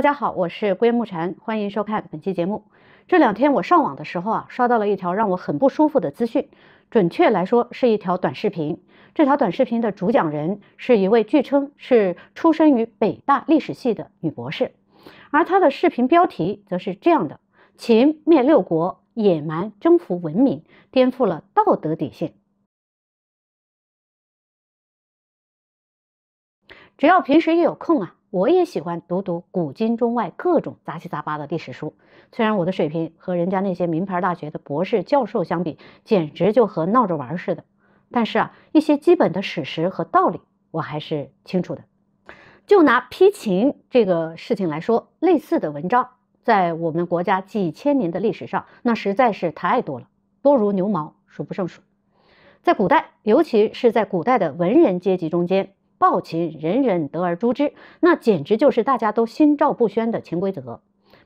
大家好，我是归木禅，欢迎收看本期节目。这两天我上网的时候啊，刷到了一条让我很不舒服的资讯，准确来说是一条短视频。这条短视频的主讲人是一位据称是出生于北大历史系的女博士，而她的视频标题则是这样的：秦灭六国，野蛮征服文明，颠覆了道德底线。只要平时一有空啊。我也喜欢读读古今中外各种杂七杂八的历史书，虽然我的水平和人家那些名牌大学的博士教授相比，简直就和闹着玩似的，但是啊，一些基本的史实和道理我还是清楚的。就拿批秦这个事情来说，类似的文章在我们国家几千年的历史上，那实在是太多了，多如牛毛，数不胜数。在古代，尤其是在古代的文人阶级中间。暴秦人人得而诛之，那简直就是大家都心照不宣的潜规则。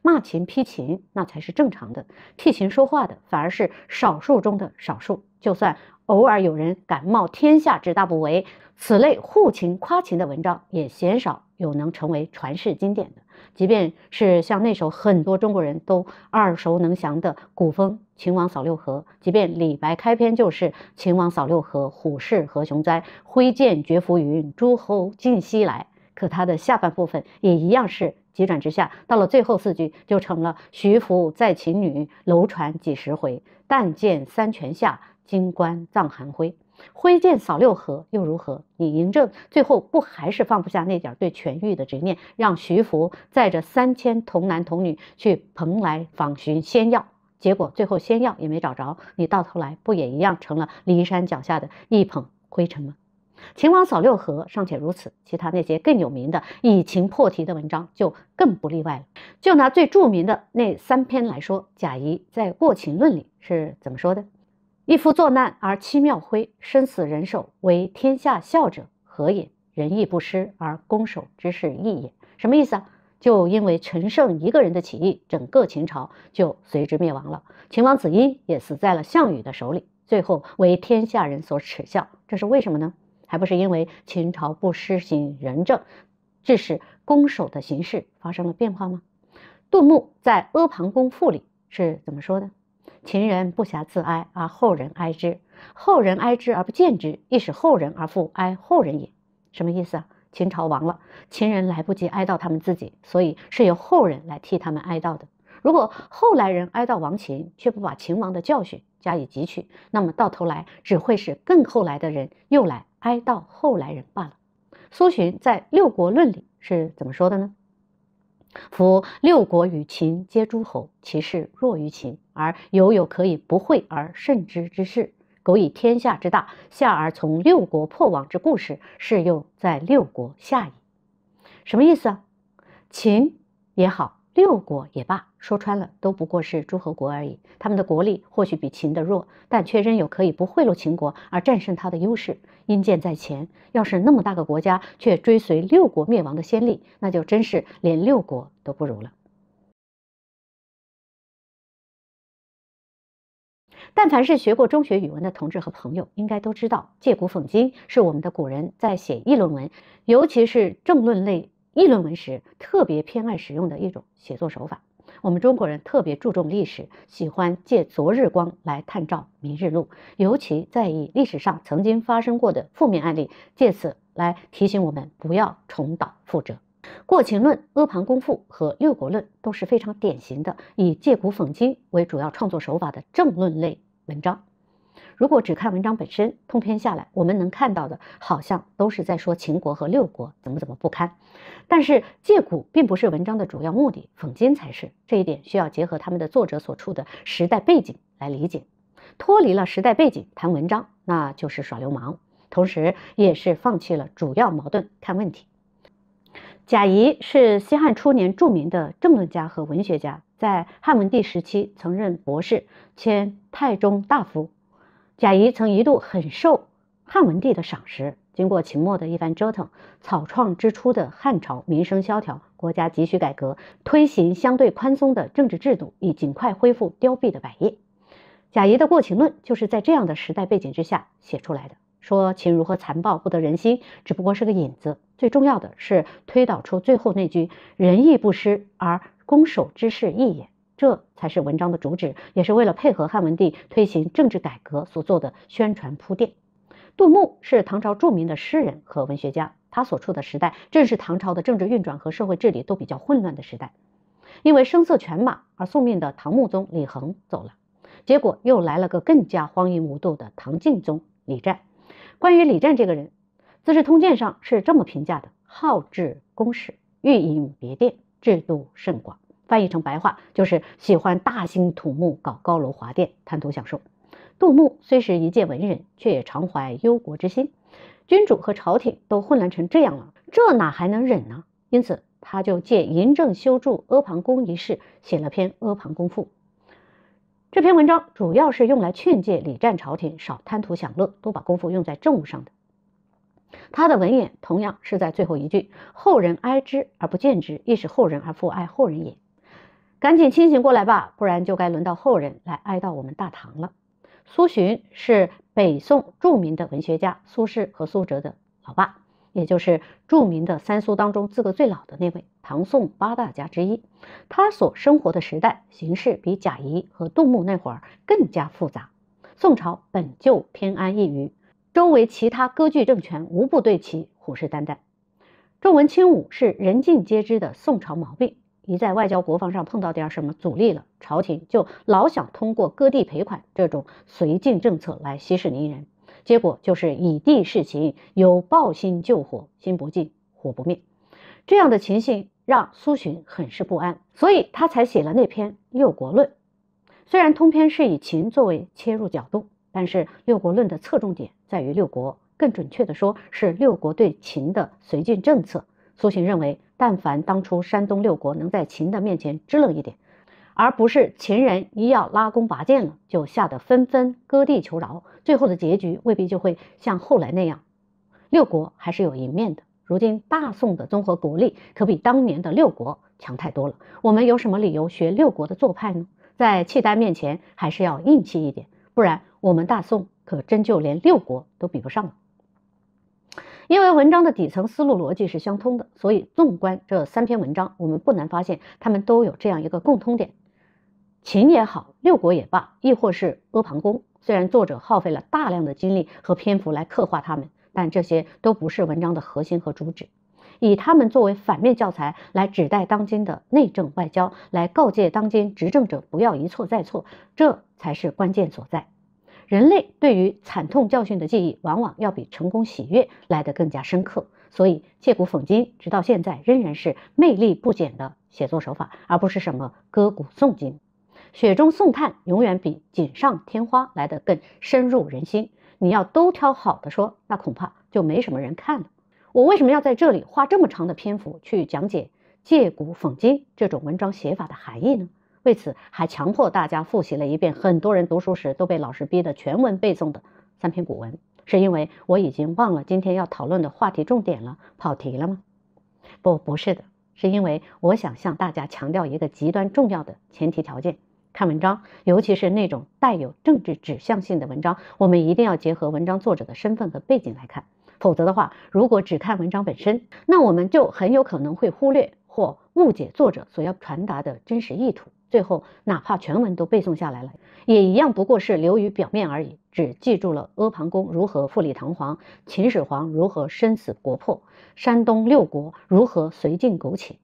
骂秦批秦，那才是正常的。替秦说话的，反而是少数中的少数。就算偶尔有人敢冒天下之大不韪，此类护秦夸秦的文章，也鲜少有能成为传世经典的。即便是像那首很多中国人都耳熟能详的古风《秦王扫六合》，即便李白开篇就是“秦王扫六合，虎视何雄哉？挥剑绝浮云，诸侯尽西来。”可他的下半部分也一样是。急转直下，到了最后四句，就成了徐福载秦女，楼船几时回？但见三泉下，金棺葬寒灰。挥剑扫六合，又如何？你嬴政最后不还是放不下那点对痊愈的执念，让徐福载着三千童男童女去蓬莱访寻仙药？结果最后仙药也没找着，你到头来不也一样成了骊山脚下的一捧灰尘吗？秦王扫六合尚且如此，其他那些更有名的以秦破题的文章就更不例外了。就拿最著名的那三篇来说，贾谊在《过秦论》里是怎么说的？一夫作难而七庙辉，生死人手，为天下笑者，何也？仁义不施而攻守之势异也。什么意思啊？就因为陈胜一个人的起义，整个秦朝就随之灭亡了。秦王子婴也死在了项羽的手里，最后为天下人所耻笑。这是为什么呢？还不是因为秦朝不施行仁政，致使攻守的形势发生了变化吗？杜牧在《阿房宫赋》里是怎么说的？秦人不暇自哀，而后人哀之；后人哀之而不见之，亦使后人而复哀后人也。什么意思啊？秦朝亡了，秦人来不及哀悼他们自己，所以是由后人来替他们哀悼的。如果后来人哀悼亡秦，却不把秦王的教训加以汲取，那么到头来只会是更后来的人又来。哀悼后来人罢了。苏洵在《六国论》里是怎么说的呢？夫六国与秦皆诸侯，其势弱于秦，而犹有可以不惠而胜之之势。苟以天下之大，下而从六国破亡之故事，是又在六国下矣。什么意思啊？秦也好，六国也罢。说穿了都不过是诸侯国而已，他们的国力或许比秦的弱，但却仍有可以不贿赂秦国而战胜他的优势。殷箭在前，要是那么大个国家却追随六国灭亡的先例，那就真是连六国都不如了。但凡是学过中学语文的同志和朋友，应该都知道，借古讽今是我们的古人在写议论文，尤其是政论类议论文时特别偏爱使用的一种写作手法。我们中国人特别注重历史，喜欢借昨日光来探照明日路，尤其在意历史上曾经发生过的负面案例，借此来提醒我们不要重蹈覆辙。《过秦论》《阿房宫赋》和《六国论》都是非常典型的以借古讽今为主要创作手法的政论类文章。如果只看文章本身，通篇下来，我们能看到的好像都是在说秦国和六国怎么怎么不堪。但是借古并不是文章的主要目的，讽今才是。这一点需要结合他们的作者所处的时代背景来理解。脱离了时代背景谈文章，那就是耍流氓，同时也是放弃了主要矛盾看问题。贾谊是西汉初年著名的政论家和文学家，在汉文帝时期曾任博士，迁太中大夫。贾谊曾一度很受汉文帝的赏识，经过秦末的一番折腾，草创之初的汉朝民生萧条，国家急需改革，推行相对宽松的政治制度，以尽快恢复凋敝的百业。贾谊的《过秦论》就是在这样的时代背景之下写出来的，说秦如何残暴不得人心，只不过是个引子，最重要的是推导出最后那句“仁义不施而攻守之势异也”。这才是文章的主旨，也是为了配合汉文帝推行政治改革所做的宣传铺垫。杜牧是唐朝著名的诗人和文学家，他所处的时代正是唐朝的政治运转和社会治理都比较混乱的时代。因为声色犬马而送命的唐穆宗李恒走了，结果又来了个更加荒淫无度的唐敬宗李湛。关于李湛这个人，《资治通鉴》上是这么评价的：好治宫事，欲引别殿，制度甚广。翻译成白话就是喜欢大兴土木，搞高楼华殿，贪图享受。杜牧虽是一介文人，却也常怀忧国之心。君主和朝廷都混乱成这样了，这哪还能忍呢？因此，他就借嬴政修筑阿房宫一事，写了篇《阿房宫赋》。这篇文章主要是用来劝诫李战朝廷少贪图享乐，多把功夫用在政务上的。他的文眼同样是在最后一句：“后人哀之而不见之，亦使后人而复哀后人也。”赶紧清醒过来吧，不然就该轮到后人来哀悼我们大唐了。苏洵是北宋著名的文学家，苏轼和苏辙的老爸，也就是著名的“三苏”当中资格最老的那位，唐宋八大家之一。他所生活的时代形势比贾谊和杜牧那会儿更加复杂。宋朝本就偏安一隅，周围其他割据政权无不对其虎视眈眈。重文轻武是人尽皆知的宋朝毛病。一在外交国防上碰到点什么阻力了，朝廷就老想通过割地赔款这种绥靖政策来息事宁人，结果就是以地事情，有报心救火，心不静，火不灭。这样的情形让苏洵很是不安，所以他才写了那篇《六国论》。虽然通篇是以秦作为切入角度，但是《六国论》的侧重点在于六国，更准确的说是六国对秦的绥靖政策。苏洵认为。但凡当初山东六国能在秦的面前支棱一点，而不是秦人一要拉弓拔剑了，就吓得纷纷割地求饶，最后的结局未必就会像后来那样。六国还是有赢面的。如今大宋的综合国力可比当年的六国强太多了，我们有什么理由学六国的做派呢？在契丹面前还是要硬气一点，不然我们大宋可真就连六国都比不上了。因为文章的底层思路逻辑是相通的，所以纵观这三篇文章，我们不难发现，他们都有这样一个共通点：秦也好，六国也罢，亦或是阿房宫，虽然作者耗费了大量的精力和篇幅来刻画他们，但这些都不是文章的核心和主旨。以他们作为反面教材来指代当今的内政外交，来告诫当今执政者不要一错再错，这才是关键所在。人类对于惨痛教训的记忆，往往要比成功喜悦来得更加深刻。所以借古讽今，直到现在仍然是魅力不减的写作手法，而不是什么歌古颂今。雪中送炭永远比锦上添花来得更深入人心。你要都挑好的说，那恐怕就没什么人看了。我为什么要在这里花这么长的篇幅去讲解借古讽今这种文章写法的含义呢？为此还强迫大家复习了一遍，很多人读书时都被老师逼得全文背诵的三篇古文，是因为我已经忘了今天要讨论的话题重点了，跑题了吗？不，不是的，是因为我想向大家强调一个极端重要的前提条件：看文章，尤其是那种带有政治指向性的文章，我们一定要结合文章作者的身份和背景来看，否则的话，如果只看文章本身，那我们就很有可能会忽略或误解作者所要传达的真实意图。最后，哪怕全文都背诵下来了，也一样不过是流于表面而已，只记住了阿房宫如何富丽堂皇，秦始皇如何生死国破，山东六国如何绥靖苟且。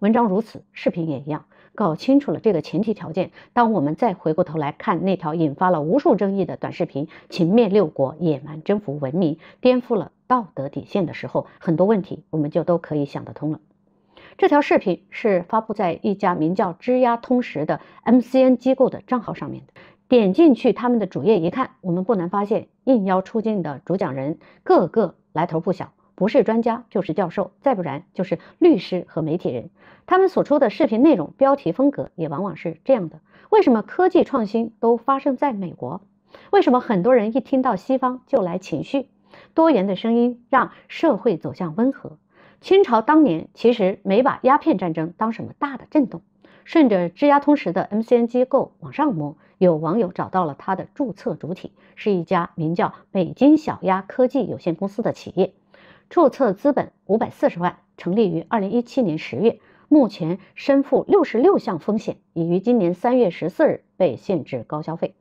文章如此，视频也一样。搞清楚了这个前提条件，当我们再回过头来看那条引发了无数争议的短视频“秦灭六国，野蛮征服文明”，颠覆了。道德底线的时候，很多问题我们就都可以想得通了。这条视频是发布在一家名叫“知亚通识”的 MCN 机构的账号上面的。点进去他们的主页一看，我们不难发现，应邀出镜的主讲人个个来头不小，不是专家就是教授，再不然就是律师和媒体人。他们所出的视频内容、标题风格也往往是这样的：为什么科技创新都发生在美国？为什么很多人一听到西方就来情绪？多元的声音让社会走向温和。清朝当年其实没把鸦片战争当什么大的震动。顺着质押通识的 MCN 机构往上摸，有网友找到了它的注册主体是一家名叫北京小鸭科技有限公司的企业，注册资本五百四十万，成立于二零一七年十月，目前身负六十六项风险，已于今年三月十四日被限制高消费。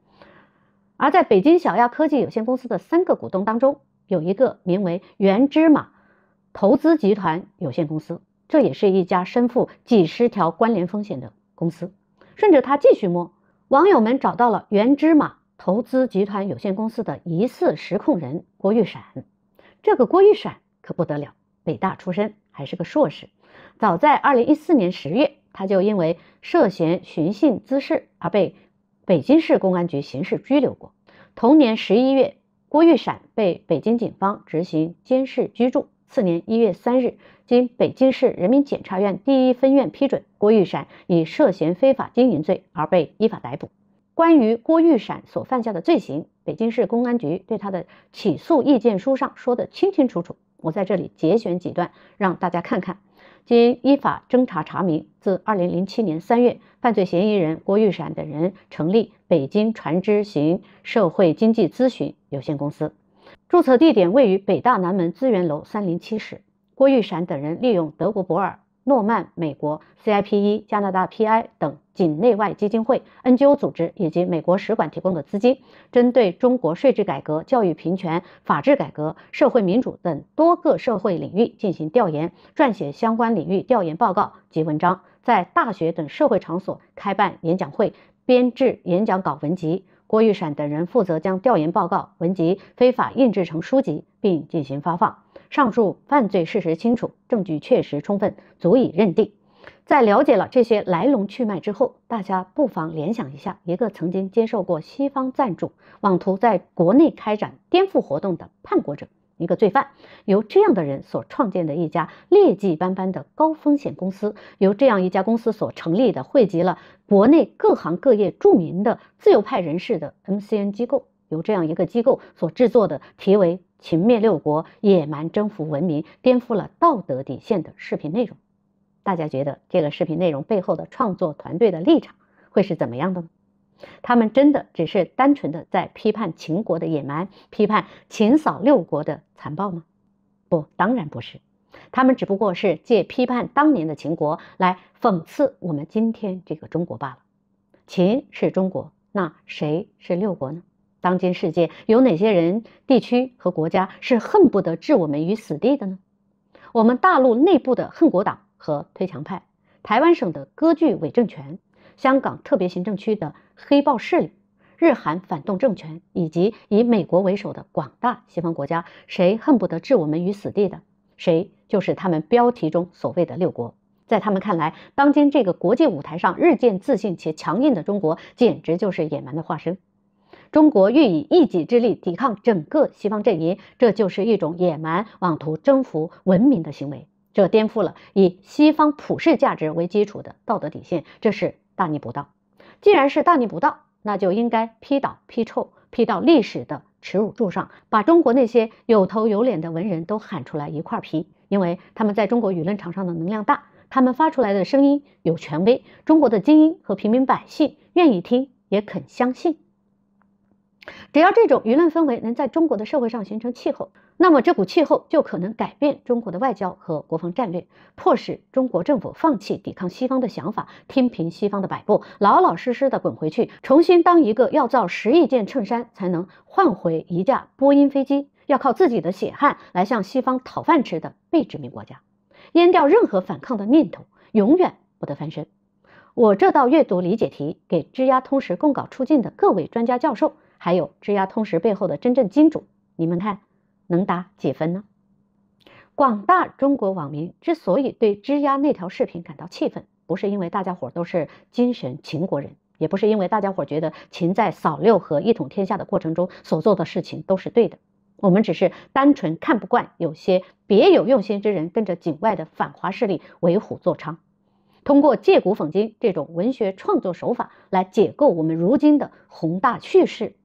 而在北京小鸭科技有限公司的三个股东当中，有一个名为“原芝麻投资集团有限公司”，这也是一家身负几十条关联风险的公司。顺着他继续摸，网友们找到了“原芝麻投资集团有限公司”的疑似实控人郭玉闪。这个郭玉闪可不得了，北大出身，还是个硕士。早在2014年10月，他就因为涉嫌寻衅滋事而被北京市公安局刑事拘留过。同年11月。郭玉闪被北京警方执行监视居住。次年一月三日，经北京市人民检察院第一分院批准，郭玉闪以涉嫌非法经营罪而被依法逮捕。关于郭玉闪所犯下的罪行，北京市公安局对他的起诉意见书上说得清清楚楚。我在这里节选几段，让大家看看。经依法侦查查明，自二零零七年三月，犯罪嫌疑人郭玉闪等人成立北京船只行社会经济咨询有限公司，注册地点位于北大南门资源楼三零七室。郭玉闪等人利用德国博尔。诺曼、美国 CIP、一加拿大 PI 等境内外基金会、NGO 组织以及美国使馆提供的资金，针对中国税制改革、教育平权、法治改革、社会民主等多个社会领域进行调研，撰写相关领域调研报告及文章，在大学等社会场所开办演讲会，编制演讲稿文集。郭玉闪等人负责将调研报告、文集非法印制成书籍，并进行发放。上述犯罪事实清楚，证据确实充分，足以认定。在了解了这些来龙去脉之后，大家不妨联想一下：一个曾经接受过西方赞助、妄图在国内开展颠覆活动的叛国者，一个罪犯，由这样的人所创建的一家劣迹斑斑的高风险公司，由这样一家公司所成立的、汇集了国内各行各业著名的自由派人士的 MCN 机构，由这样一个机构所制作的题为……秦灭六国，野蛮征服文明，颠覆了道德底线的视频内容，大家觉得这个视频内容背后的创作团队的立场会是怎么样的呢？他们真的只是单纯的在批判秦国的野蛮，批判秦扫六国的残暴吗？不，当然不是，他们只不过是借批判当年的秦国来讽刺我们今天这个中国罢了。秦是中国，那谁是六国呢？当今世界有哪些人、地区和国家是恨不得置我们于死地的呢？我们大陆内部的恨国党和推强派，台湾省的割据伪政权，香港特别行政区的黑豹势力，日韩反动政权，以及以美国为首的广大西方国家，谁恨不得置我们于死地的？谁就是他们标题中所谓的六国。在他们看来，当今这个国际舞台上日渐自信且强硬的中国，简直就是野蛮的化身。中国欲以一己之力抵抗整个西方阵营，这就是一种野蛮妄图征服文明的行为。这颠覆了以西方普世价值为基础的道德底线，这是大逆不道。既然是大逆不道，那就应该批倒批臭，批到历史的耻辱柱上，把中国那些有头有脸的文人都喊出来一块皮，因为他们在中国舆论场上的能量大，他们发出来的声音有权威，中国的精英和平民百姓愿意听，也肯相信。只要这种舆论氛围能在中国的社会上形成气候，那么这股气候就可能改变中国的外交和国防战略，迫使中国政府放弃抵抗西方的想法，听凭西方的摆布，老老实实的滚回去，重新当一个要造十亿件衬衫才能换回一架波音飞机，要靠自己的血汗来向西方讨饭吃的被殖民国家，淹掉任何反抗的念头，永远不得翻身。我这道阅读理解题给知押通识供稿出镜的各位专家教授。还有质押通识背后的真正金主，你们看，能打几分呢？广大中国网民之所以对质押那条视频感到气愤，不是因为大家伙都是精神秦国人，也不是因为大家伙觉得秦在扫六合、一统天下的过程中所做的事情都是对的，我们只是单纯看不惯有些别有用心之人跟着境外的反华势力为虎作伥，通过借古讽今这种文学创作手法来解构我们如今的宏大叙事。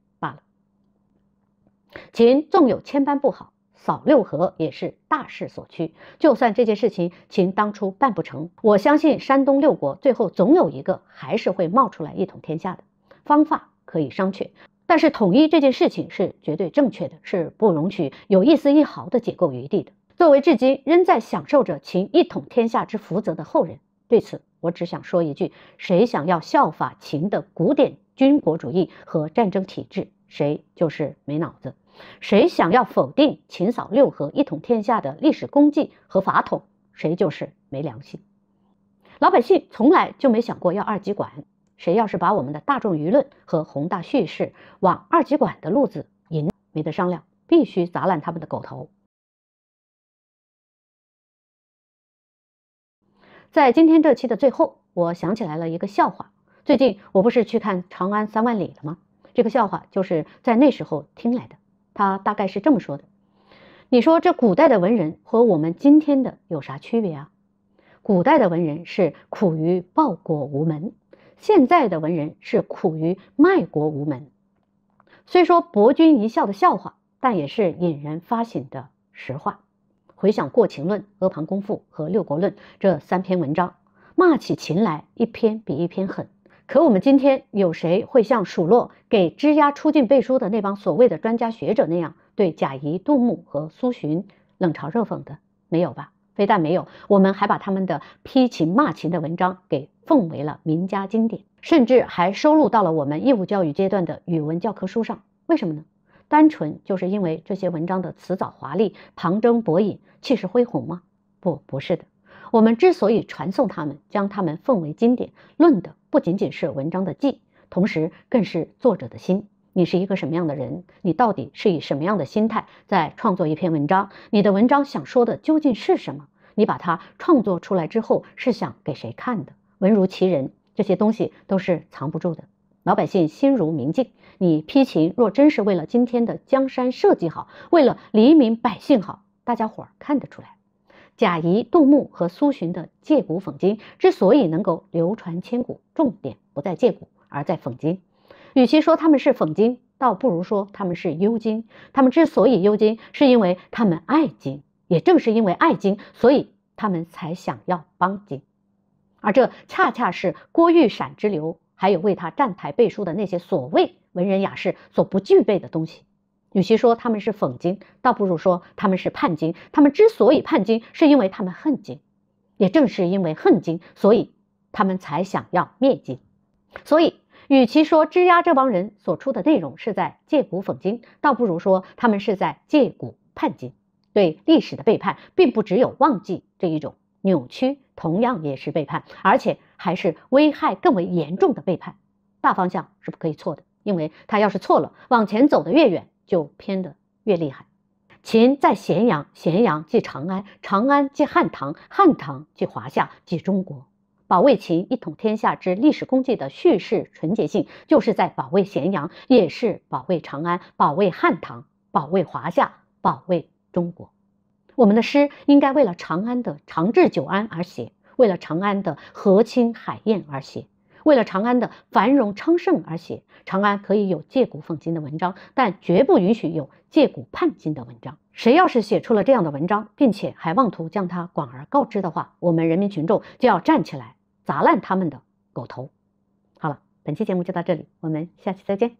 秦纵有千般不好，扫六合也是大势所趋。就算这件事情秦当初办不成，我相信山东六国最后总有一个还是会冒出来一统天下的。方法可以商榷，但是统一这件事情是绝对正确的，是不容许有一丝一毫的解构余地的。作为至今仍在享受着秦一统天下之福泽的后人，对此我只想说一句：谁想要效法秦的古典军国主义和战争体制？谁就是没脑子，谁想要否定秦扫六合、一统天下的历史功绩和法统，谁就是没良心。老百姓从来就没想过要二极管，谁要是把我们的大众舆论和宏大叙事往二极管的路子引，没得商量，必须砸烂他们的狗头。在今天这期的最后，我想起来了一个笑话。最近我不是去看《长安三万里》了吗？这个笑话就是在那时候听来的，他大概是这么说的：“你说这古代的文人和我们今天的有啥区别啊？古代的文人是苦于报国无门，现在的文人是苦于卖国无门。虽说博君一笑的笑话，但也是引人发醒的实话。回想过秦论、阿房宫赋和六国论这三篇文章，骂起秦来，一篇比一篇狠。”可我们今天有谁会像数落给枝丫出境背书的那帮所谓的专家学者那样，对贾谊、杜牧和苏洵冷嘲热讽的？没有吧？非但没有，我们还把他们的批秦骂秦的文章给奉为了名家经典，甚至还收录到了我们义务教育阶段的语文教科书上。为什么呢？单纯就是因为这些文章的辞藻华丽、旁征博引、气势恢宏吗？不，不是的。我们之所以传颂他们，将他们奉为经典，论的。不仅仅是文章的技，同时更是作者的心。你是一个什么样的人？你到底是以什么样的心态在创作一篇文章？你的文章想说的究竟是什么？你把它创作出来之后是想给谁看的？文如其人，这些东西都是藏不住的。老百姓心如明镜，你批情若真是为了今天的江山社稷好，为了黎民百姓好，大家伙儿看得出来。贾谊、杜牧和苏洵的借古讽今之所以能够流传千古，重点不在借古，而在讽今。与其说他们是讽今，倒不如说他们是忧今。他们之所以忧今，是因为他们爱今；也正是因为爱今，所以他们才想要帮今。而这恰恰是郭玉闪之流，还有为他站台背书的那些所谓文人雅士所不具备的东西。与其说他们是讽金，倒不如说他们是叛金。他们之所以叛金，是因为他们恨金；也正是因为恨金，所以他们才想要灭金。所以，与其说枝丫这帮人所出的内容是在借古讽今，倒不如说他们是在借古叛今。对历史的背叛，并不只有忘记这一种扭曲，同样也是背叛，而且还是危害更为严重的背叛。大方向是不可以错的，因为他要是错了，往前走得越远。就偏得越厉害。秦在咸阳，咸阳即长安，长安即汉唐，汉唐即华夏，即中国。保卫秦一统天下之历史功绩的叙事纯洁性，就是在保卫咸阳，也是保卫长安，保卫汉唐，保卫华夏，保卫中国。我们的诗应该为了长安的长治久安而写，为了长安的和清海晏而写。为了长安的繁荣昌盛而写，长安可以有借古讽今的文章，但绝不允许有借古叛今的文章。谁要是写出了这样的文章，并且还妄图将它广而告之的话，我们人民群众就要站起来砸烂他们的狗头。好了，本期节目就到这里，我们下期再见。